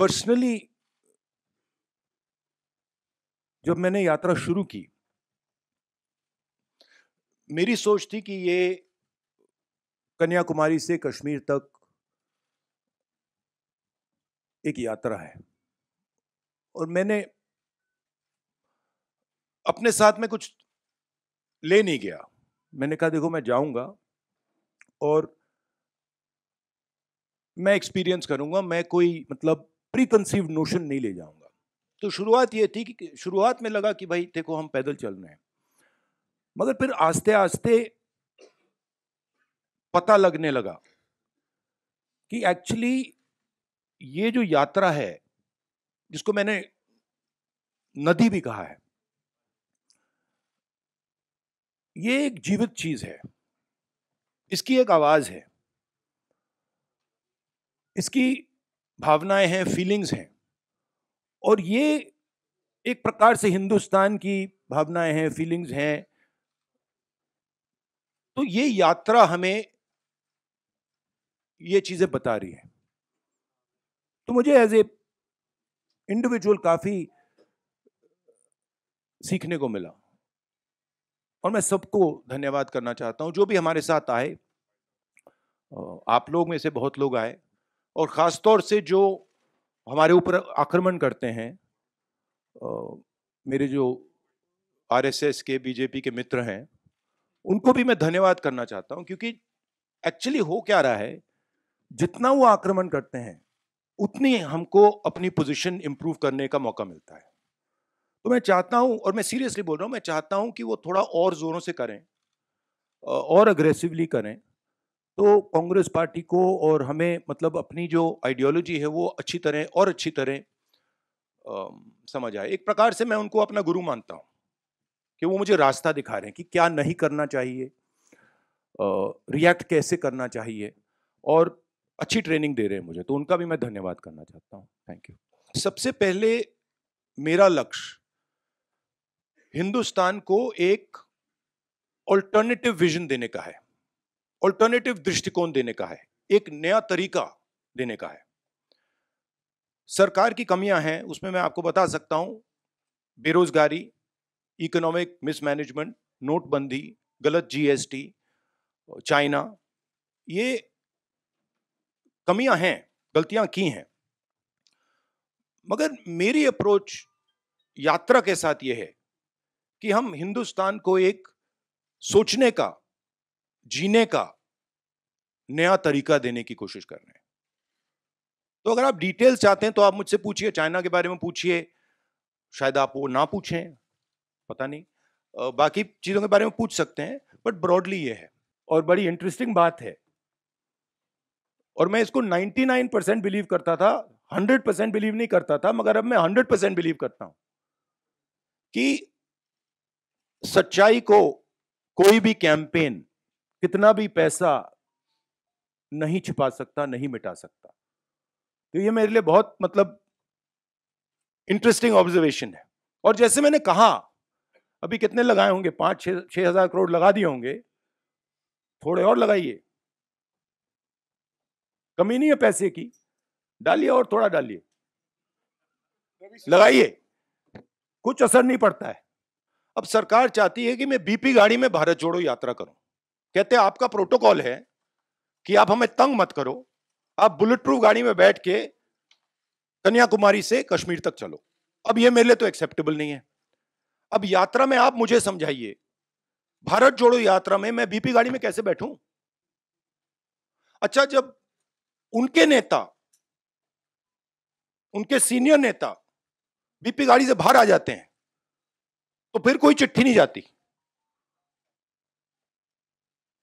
personally जब मैंने यात्रा शुरू की मेरी सोच थी कि ये कन्याकुमारी से कश्मीर तक एक यात्रा है और मैंने अपने साथ में कुछ ले नहीं गया मैंने कहा देखो मैं जाऊंगा और मैं एक्सपीरियंस करूंगा मैं कोई मतलब प्रीकंसीव कंसीव नोशन नहीं ले जाऊंगा तो शुरुआत ये थी कि शुरुआत में लगा कि भाई देखो हम पैदल चल रहे हैं मगर फिर आस्ते आस्ते पता लगने लगा कि एक्चुअली ये जो यात्रा है जिसको मैंने नदी भी कहा है ये एक जीवित चीज है इसकी एक आवाज है इसकी भावनाएं हैं फीलिंग्स हैं और ये एक प्रकार से हिंदुस्तान की भावनाएं हैं फीलिंग्स हैं तो ये यात्रा हमें ये चीज़ें बता रही है तो मुझे एज ए इंडिविजुअल काफ़ी सीखने को मिला और मैं सबको धन्यवाद करना चाहता हूँ जो भी हमारे साथ आए आप लोग में से बहुत लोग आए और ख़ास तौर से जो हमारे ऊपर आक्रमण करते हैं आ, मेरे जो आरएसएस के बीजेपी के मित्र हैं उनको भी मैं धन्यवाद करना चाहता हूं क्योंकि एक्चुअली हो क्या रहा है जितना वो आक्रमण करते हैं उतनी हमको अपनी पोजीशन इम्प्रूव करने का मौका मिलता है तो मैं चाहता हूं और मैं सीरियसली बोल रहा हूं मैं चाहता हूं कि वो थोड़ा और ज़ोरों से करें और अग्रेसिवली करें तो कांग्रेस पार्टी को और हमें मतलब अपनी जो आइडियोलॉजी है वो अच्छी तरह और अच्छी तरह समझ आए एक प्रकार से मैं उनको अपना गुरु मानता हूँ कि वो मुझे रास्ता दिखा रहे हैं कि क्या नहीं करना चाहिए रिएक्ट कैसे करना चाहिए और अच्छी ट्रेनिंग दे रहे हैं मुझे तो उनका भी मैं धन्यवाद करना चाहता हूँ थैंक यू सबसे पहले मेरा लक्ष्य हिंदुस्तान को एक ऑल्टरनेटिव विजन देने का है ऑल्टरनेटिव दृष्टिकोण देने का है एक नया तरीका देने का है सरकार की कमियां हैं उसमें मैं आपको बता सकता हूं बेरोजगारी इकोनॉमिक मिसमैनेजमेंट नोटबंदी गलत जीएसटी चाइना ये कमियां हैं गलतियां की हैं मगर मेरी अप्रोच यात्रा के साथ ये है कि हम हिंदुस्तान को एक सोचने का जीने का नया तरीका देने की कोशिश कर रहे हैं तो अगर आप डिटेल्स चाहते हैं तो आप मुझसे पूछिए चाइना के बारे में पूछिए शायद आप वो ना पूछें पता नहीं बाकी चीज़ों के बारे में पूछ सकते हैं बट ब्रॉडली ये है और बड़ी इंटरेस्टिंग बात है और मैं इसको 99 परसेंट बिलीव करता था 100 परसेंट बिलीव नहीं करता था मगर अब मैं 100 परसेंट बिलीव करता हूं कि सच्चाई को कोई भी कैंपेन कितना भी पैसा नहीं छिपा सकता नहीं मिटा सकता तो ये मेरे लिए बहुत मतलब इंटरेस्टिंग ऑब्जर्वेशन है और जैसे मैंने कहा अभी कितने लगाए होंगे पाँच छह छह हजार करोड़ लगा दिए होंगे थोड़े और लगाइए कमी नहीं है पैसे की डालिए और थोड़ा डालिए लगाइए कुछ असर नहीं पड़ता है अब सरकार चाहती है कि मैं बीपी गाड़ी में भारत जोड़ो यात्रा करूं कहते हैं आपका प्रोटोकॉल है कि आप हमें तंग मत करो आप बुलेट प्रूफ गाड़ी में बैठ के कन्याकुमारी से कश्मीर तक चलो अब यह मेरे लिए तो एक्सेप्टेबल नहीं है अब यात्रा में आप मुझे समझाइए भारत जोड़ो यात्रा में मैं बीपी गाड़ी में कैसे बैठूं अच्छा जब उनके नेता उनके सीनियर नेता बीपी गाड़ी से बाहर आ जाते हैं तो फिर कोई चिट्ठी नहीं जाती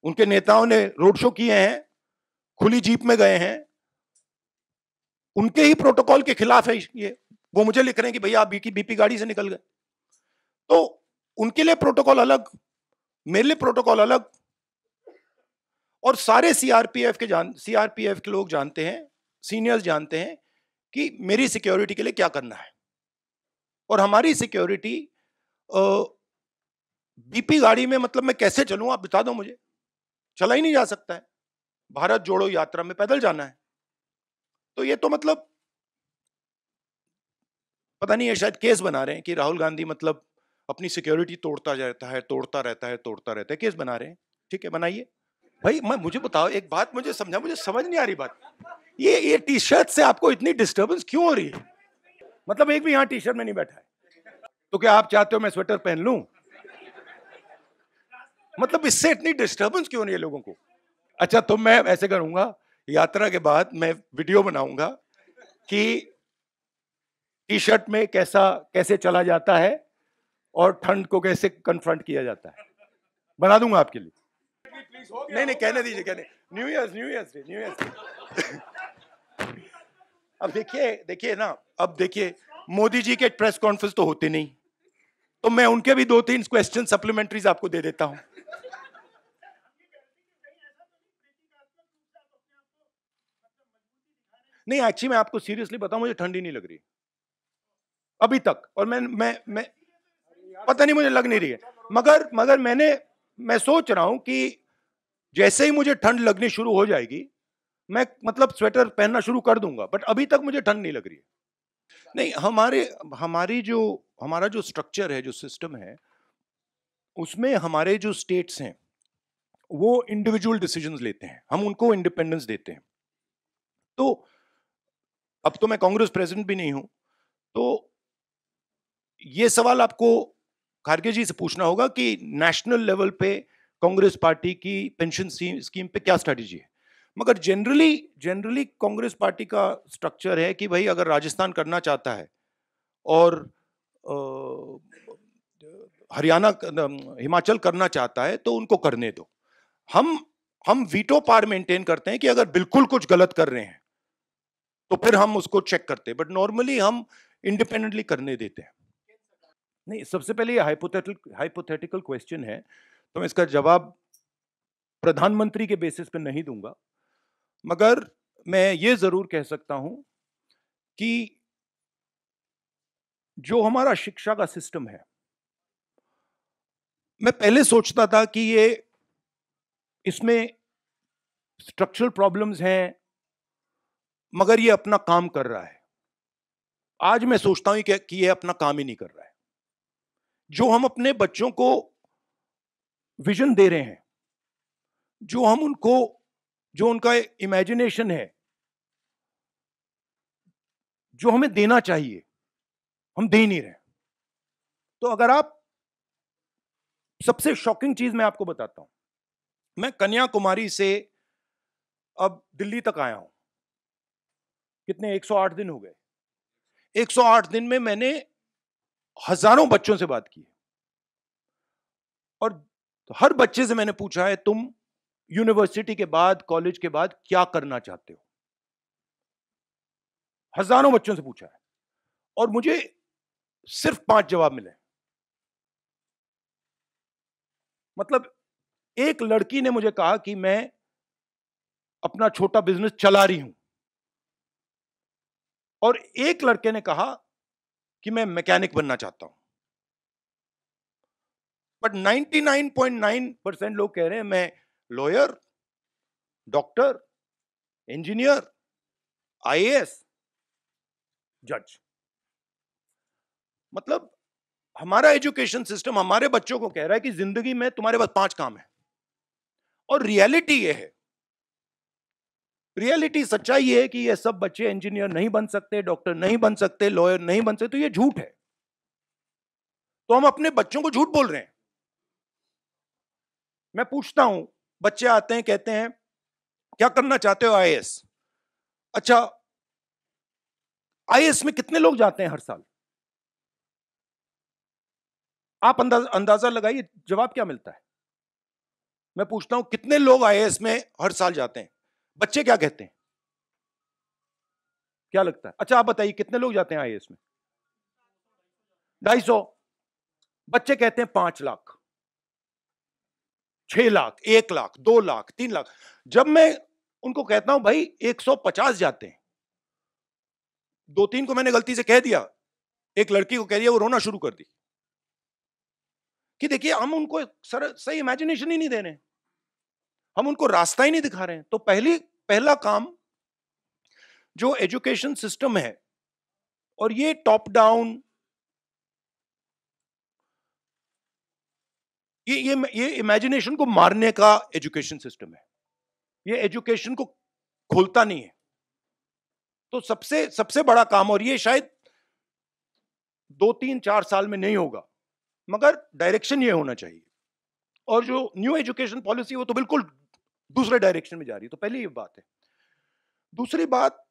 उनके नेताओं ने रोड शो किए हैं खुली जीप में गए हैं उनके ही प्रोटोकॉल के खिलाफ है ये वो मुझे लिख रहे हैं कि भैया आप बीपी बीपी गाड़ी से निकल गए तो उनके लिए प्रोटोकॉल अलग मेरे लिए प्रोटोकॉल अलग और सारे सीआरपीएफ के जान सीआरपीएफ के लोग जानते हैं सीनियर्स जानते हैं कि मेरी सिक्योरिटी के लिए क्या करना है और हमारी सिक्योरिटी बीपी गाड़ी में मतलब मैं कैसे चलूँ आप बता दो मुझे चला ही नहीं जा सकता है भारत जोड़ो यात्रा में पैदल जाना है तो ये तो मतलब पता नहीं है शायद केस बना रहे हैं कि राहुल गांधी मतलब अपनी सिक्योरिटी तोड़ता रहता है तोड़ता रहता है तोड़ता रहता है केस बना रहे हैं ठीक है बनाइए भाई मैं मुझे बताओ एक बात मुझे समझा मुझे समझ नहीं आ रही बात ये ये टी शर्ट से आपको इतनी डिस्टर्बेंस क्यों हो रही है मतलब एक भी यहाँ टी शर्ट में नहीं बैठा है तो क्या आप चाहते हो मैं स्वेटर पहन लूँ मतलब इससे इतनी डिस्टर्बेंस क्यों नहीं है लोगों को अच्छा तो मैं ऐसे करूंगा यात्रा के बाद मैं वीडियो बनाऊंगा कि टी शर्ट में कैसा कैसे चला जाता है और ठंड को कैसे कन्फ्रंट किया जाता है बना दूंगा आपके लिए नहीं नहीं कहने दीजिए कहने new year new year day new year अब देखिए देखिए ना अब देखिए मोदी जी के प्रेस कॉन्फ्रेंस तो होते नहीं तो मैं उनके भी दो तीन क्वेश्चन सप्लीमेंट्रीज आपको दे देता हूँ नहीं एक्चुअली मैं आपको सीरियसली बताऊं मुझे ठंडी नहीं लग रही अभी तक और मैं मैं मैं पता नहीं मुझे लग नहीं रही है मगर मगर मैंने मैं सोच रहा हूं कि जैसे ही मुझे ठंड लगनी शुरू हो जाएगी मैं मतलब स्वेटर पहनना शुरू कर दूंगा बट अभी तक मुझे ठंड नहीं लग रही है नहीं हमारे हमारी जो हमारा जो स्ट्रक्चर है जो सिस्टम है उसमें हमारे जो स्टेट्स हैं वो इंडिविजुअल डिसीजंस लेते हैं हम उनको इंडिपेंडेंस देते हैं तो अब तो मैं कांग्रेस प्रेसिडेंट भी नहीं हूं तो ये सवाल आपको खारगे जी से पूछना होगा कि नेशनल लेवल पे कांग्रेस पार्टी की पेंशन स्कीम पे क्या स्ट्रैटेजी है मगर जनरली जनरली कांग्रेस पार्टी का स्ट्रक्चर है कि भाई अगर राजस्थान करना चाहता है और हरियाणा हिमाचल करना चाहता है तो उनको करने दो हम हम वीटो पार मेंटेन करते हैं कि अगर बिल्कुल कुछ गलत कर रहे हैं तो फिर हम उसको चेक करते हैं बट नॉर्मली हम इंडिपेंडेंटली करने देते हैं नहीं सबसे पहले ये हाइपोथेटिकल हाइपोथेटिकल क्वेश्चन है तो मैं इसका जवाब प्रधानमंत्री के बेसिस पे नहीं दूंगा मगर मैं ये ज़रूर कह सकता हूं कि जो हमारा शिक्षा का सिस्टम है मैं पहले सोचता था कि ये इसमें स्ट्रक्चरल प्रॉब्लम्स हैं मगर ये अपना काम कर रहा है आज मैं सोचता हूं कि ये अपना काम ही नहीं कर रहा है जो हम अपने बच्चों को विजन दे रहे हैं जो हम उनको जो उनका इमेजिनेशन है जो हमें देना चाहिए हम दे नहीं रहे तो अगर आप सबसे शॉकिंग चीज मैं आपको बताता हूं मैं कन्याकुमारी से अब दिल्ली तक आया हूं कितने 108 दिन हो गए 108 दिन में मैंने हजारों बच्चों से बात की और तो हर बच्चे से मैंने पूछा है तुम यूनिवर्सिटी के बाद कॉलेज के बाद क्या करना चाहते हो हजारों बच्चों से पूछा है और मुझे सिर्फ पांच जवाब मिले मतलब एक लड़की ने मुझे कहा कि मैं अपना छोटा बिजनेस चला रही हूं और एक लड़के ने कहा कि मैं मैकेनिक बनना चाहता हूं बट 99.9 परसेंट लोग कह रहे हैं मैं लॉयर डॉक्टर इंजीनियर आईएएस जज मतलब हमारा एजुकेशन सिस्टम हमारे बच्चों को कह रहा है कि जिंदगी में तुम्हारे पास पांच काम है और रियलिटी ये है रियलिटी सच्चाई है कि ये सब बच्चे इंजीनियर नहीं बन सकते डॉक्टर नहीं बन सकते लॉयर नहीं बन सकते तो ये झूठ है तो हम अपने बच्चों को झूठ बोल रहे हैं मैं पूछता हूं बच्चे आते हैं कहते हैं क्या करना चाहते हो आई अच्छा आई में कितने लोग जाते हैं हर साल आप अंदाज, अंदाजा लगाइए जवाब क्या मिलता है मैं पूछता हूं कितने लोग आई में हर साल जाते हैं बच्चे क्या कहते हैं क्या लगता है अच्छा आप बताइए कितने लोग जाते हैं आई में ढाई सौ बच्चे कहते हैं पांच लाख छह लाख एक लाख दो लाख तीन लाख जब मैं उनको कहता हूं भाई एक सौ पचास जाते हैं दो तीन को मैंने गलती से कह दिया एक लड़की को कह दिया वो रोना शुरू कर दी कि देखिए हम उनको सर सही इमेजिनेशन ही नहीं दे रहे हम उनको रास्ता ही नहीं दिखा रहे हैं तो पहली पहला काम जो एजुकेशन सिस्टम है और ये टॉप डाउन ये ये ये इमेजिनेशन को मारने का एजुकेशन सिस्टम है ये एजुकेशन को खोलता नहीं है तो सबसे सबसे बड़ा काम और ये शायद दो तीन चार साल में नहीं होगा मगर डायरेक्शन ये होना चाहिए और जो न्यू एजुकेशन पॉलिसी वो तो बिल्कुल दूसरे डायरेक्शन में जा रही है तो पहली ये बात है दूसरी बात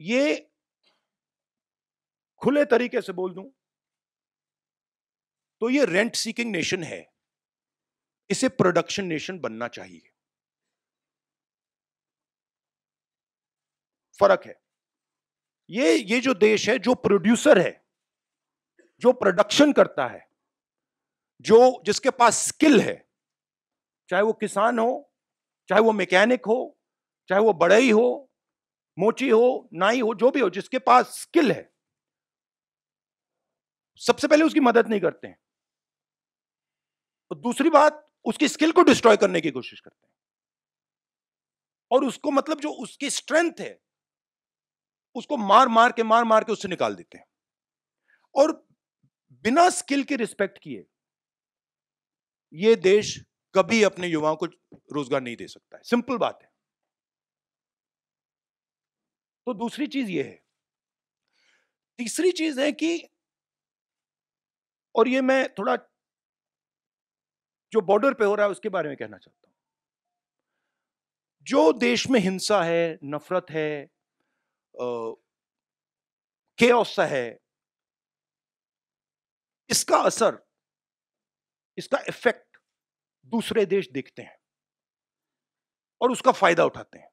ये खुले तरीके से बोल दूं तो ये रेंट सीकिंग नेशन है इसे प्रोडक्शन नेशन बनना चाहिए फर्क है ये ये जो देश है जो प्रोड्यूसर है जो प्रोडक्शन करता है जो जिसके पास स्किल है चाहे वो किसान हो चाहे वो मैकेनिक हो चाहे वो बड़ई हो मोची हो नाई हो जो भी हो जिसके पास स्किल है सबसे पहले उसकी मदद नहीं करते हैं और दूसरी बात उसकी स्किल को डिस्ट्रॉय करने की कोशिश करते हैं और उसको मतलब जो उसकी स्ट्रेंथ है उसको मार मार के मार मार के उससे निकाल देते हैं और बिना स्किल के रिस्पेक्ट किए ये देश कभी अपने युवाओं को रोजगार नहीं दे सकता है सिंपल बात है तो दूसरी चीज ये है तीसरी चीज है कि और ये मैं थोड़ा जो बॉर्डर पे हो रहा है उसके बारे में कहना चाहता हूं जो देश में हिंसा है नफरत है के है इसका असर इसका इफेक्ट दूसरे देश देखते हैं और उसका फायदा उठाते हैं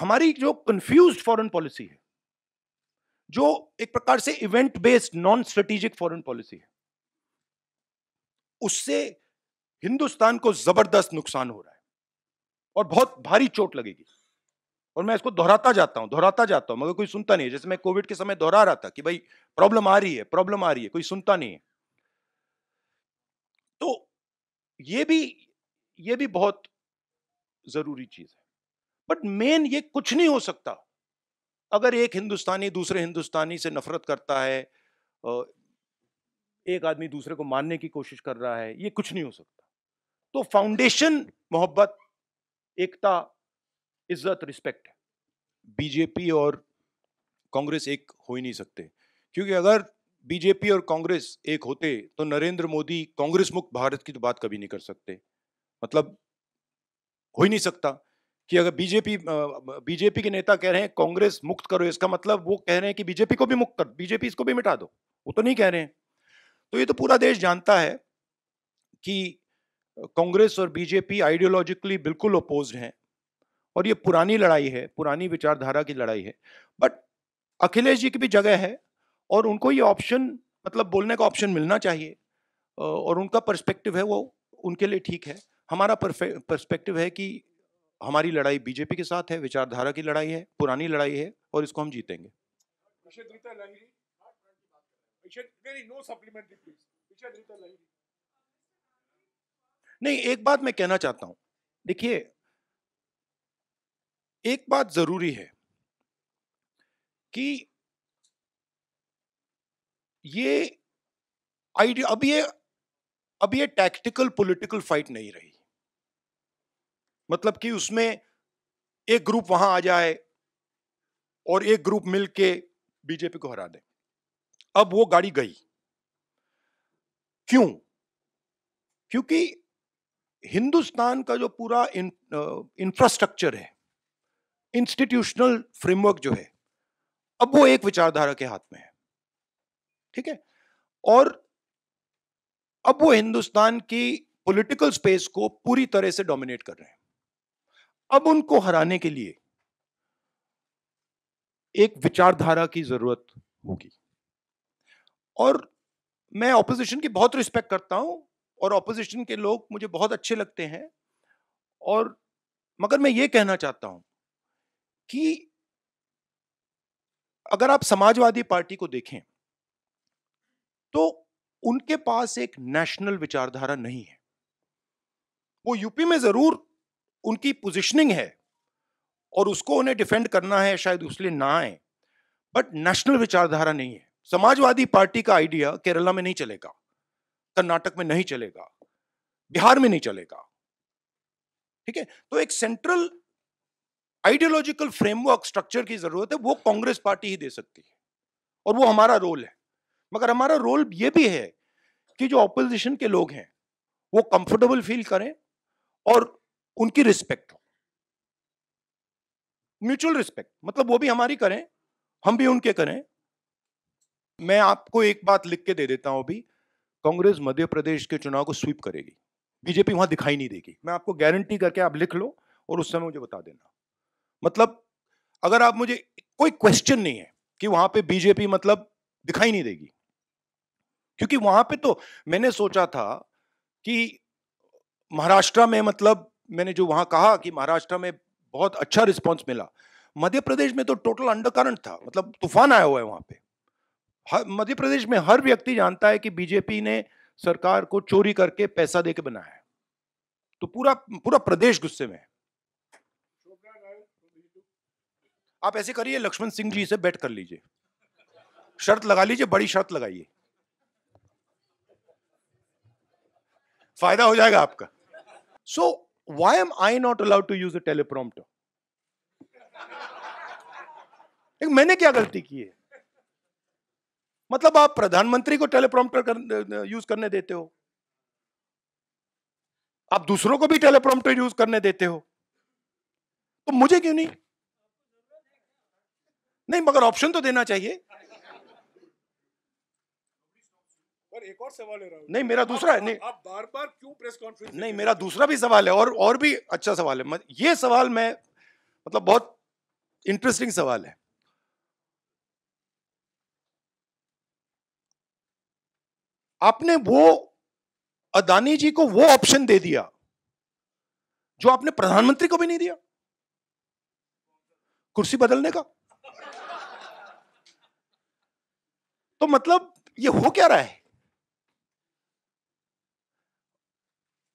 हमारी जो कंफ्यूज फॉरेन पॉलिसी है जो एक प्रकार से event based non strategic foreign policy है उससे हिंदुस्तान को जबरदस्त नुकसान हो रहा है और बहुत भारी चोट लगेगी और मैं इसको दोहराता जाता हूँ दोहराता जाता हूँ मगर कोई सुनता नहीं है जैसे मैं कोविड के समय दोहरा रहा था कि भाई प्रॉब्लम आ रही है प्रॉब्लम आ रही है कोई सुनता नहीं है तो ये भी ये भी बहुत जरूरी चीज है बट मेन ये कुछ नहीं हो सकता अगर एक हिंदुस्तानी दूसरे हिंदुस्तानी से नफरत करता है एक आदमी दूसरे को मानने की कोशिश कर रहा है ये कुछ नहीं हो सकता तो फाउंडेशन मोहब्बत एकता इज्जत रिस्पेक्ट बीजेपी और कांग्रेस एक हो ही नहीं सकते क्योंकि अगर बीजेपी और कांग्रेस एक होते तो नरेंद्र मोदी कांग्रेस मुक्त भारत की तो बात कभी नहीं कर सकते मतलब हो ही नहीं सकता कि अगर बीजेपी बीजेपी के नेता कह रहे हैं कांग्रेस मुक्त करो इसका मतलब वो कह रहे हैं कि बीजेपी को भी मुक्त कर बीजेपी इसको भी मिटा दो वो तो नहीं कह रहे हैं तो ये तो पूरा देश जानता है कि कांग्रेस और बीजेपी आइडियोलॉजिकली बिल्कुल अपोज हैं और ये पुरानी लड़ाई है पुरानी विचारधारा की लड़ाई है बट अखिलेश जी की भी जगह है और उनको ये ऑप्शन मतलब बोलने का ऑप्शन मिलना चाहिए और उनका पर्सपेक्टिव है वो उनके लिए ठीक है हमारा पर्सपेक्टिव है कि हमारी लड़ाई बीजेपी के साथ है विचारधारा की लड़ाई है पुरानी लड़ाई है और इसको हम जीतेंगे नहीं एक बात मैं कहना चाहता हूँ देखिए एक बात जरूरी है कि ये आइडिया अब ये अब ये टैक्टिकल पॉलिटिकल फाइट नहीं रही मतलब कि उसमें एक ग्रुप वहां आ जाए और एक ग्रुप मिलके बीजेपी को हरा दे अब वो गाड़ी गई क्यों क्योंकि हिंदुस्तान का जो पूरा इंफ्रास्ट्रक्चर है इंस्टीट्यूशनल फ्रेमवर्क जो है अब वो एक विचारधारा के हाथ में है ठीक है और अब वो हिंदुस्तान की पॉलिटिकल स्पेस को पूरी तरह से डोमिनेट कर रहे हैं अब उनको हराने के लिए एक विचारधारा की जरूरत होगी और मैं ऑपोजिशन की बहुत रिस्पेक्ट करता हूं और ऑपोजिशन के लोग मुझे बहुत अच्छे लगते हैं और मगर मैं ये कहना चाहता हूं कि अगर आप समाजवादी पार्टी को देखें तो उनके पास एक नेशनल विचारधारा नहीं है वो यूपी में जरूर उनकी पोजिशनिंग है और उसको उन्हें डिफेंड करना है शायद उसलिए ना आए बट नेशनल विचारधारा नहीं है समाजवादी पार्टी का आइडिया केरला में नहीं चलेगा कर्नाटक में नहीं चलेगा बिहार में नहीं चलेगा ठीक है तो एक सेंट्रल आइडियोलॉजिकल फ्रेमवर्क स्ट्रक्चर की जरूरत है वो कांग्रेस पार्टी ही दे सकती है और वो हमारा रोल है मगर हमारा रोल ये भी है कि जो ऑपोजिशन के लोग हैं वो कंफर्टेबल फील करें और उनकी रिस्पेक्ट हो म्यूचुअल रिस्पेक्ट मतलब वो भी हमारी करें हम भी उनके करें मैं आपको एक बात लिख के दे देता हूं अभी कांग्रेस मध्य प्रदेश के चुनाव को स्वीप करेगी बीजेपी वहां दिखाई नहीं देगी मैं आपको गारंटी करके आप लिख लो और उस समय मुझे बता देना मतलब अगर आप मुझे कोई क्वेश्चन नहीं है कि वहां पे बीजेपी मतलब दिखाई नहीं देगी क्योंकि वहां पे तो मैंने सोचा था कि महाराष्ट्र में मतलब मैंने जो वहां कहा कि महाराष्ट्र में बहुत अच्छा रिस्पॉन्स मिला मध्य प्रदेश में तो टोटल अंडरकरंट था मतलब तूफान आया हुआ है वहां पे मध्य प्रदेश में हर व्यक्ति जानता है कि बीजेपी ने सरकार को चोरी करके पैसा दे के बनाया है तो पूरा पूरा प्रदेश गुस्से में है आप ऐसे करिए लक्ष्मण सिंह जी से बैठ कर लीजिए शर्त लगा लीजिए बड़ी शर्त लगाइए फायदा हो जाएगा आपका so why am I not allowed to use a मैंने क्या गलती की है मतलब आप प्रधानमंत्री को टेलीप्रॉम्प्टर कर, यूज करने देते हो आप दूसरों को भी टेलीप्रॉम्प्टर यूज करने देते हो तो मुझे क्यों नहीं नहीं मगर ऑप्शन तो देना चाहिए पर एक और सवाल है नहीं मेरा दूसरा आप, है नहीं आप बार बार क्यों प्रेस कॉन्फ्रेंस नहीं मेरा दूसरा भी सवाल है और और भी अच्छा सवाल है ये सवाल मैं मतलब बहुत इंटरेस्टिंग सवाल है आपने वो अदानी जी को वो ऑप्शन दे दिया जो आपने प्रधानमंत्री को भी नहीं दिया कुर्सी बदलने का तो मतलब ये हो क्या रहा है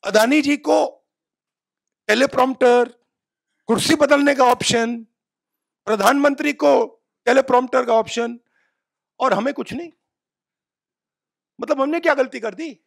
अदानी जी को टेलीप्रॉम्प्टर कुर्सी बदलने का ऑप्शन प्रधानमंत्री को टेलीप्रॉम्प्टर का ऑप्शन और हमें कुछ नहीं मतलब हमने क्या गलती कर दी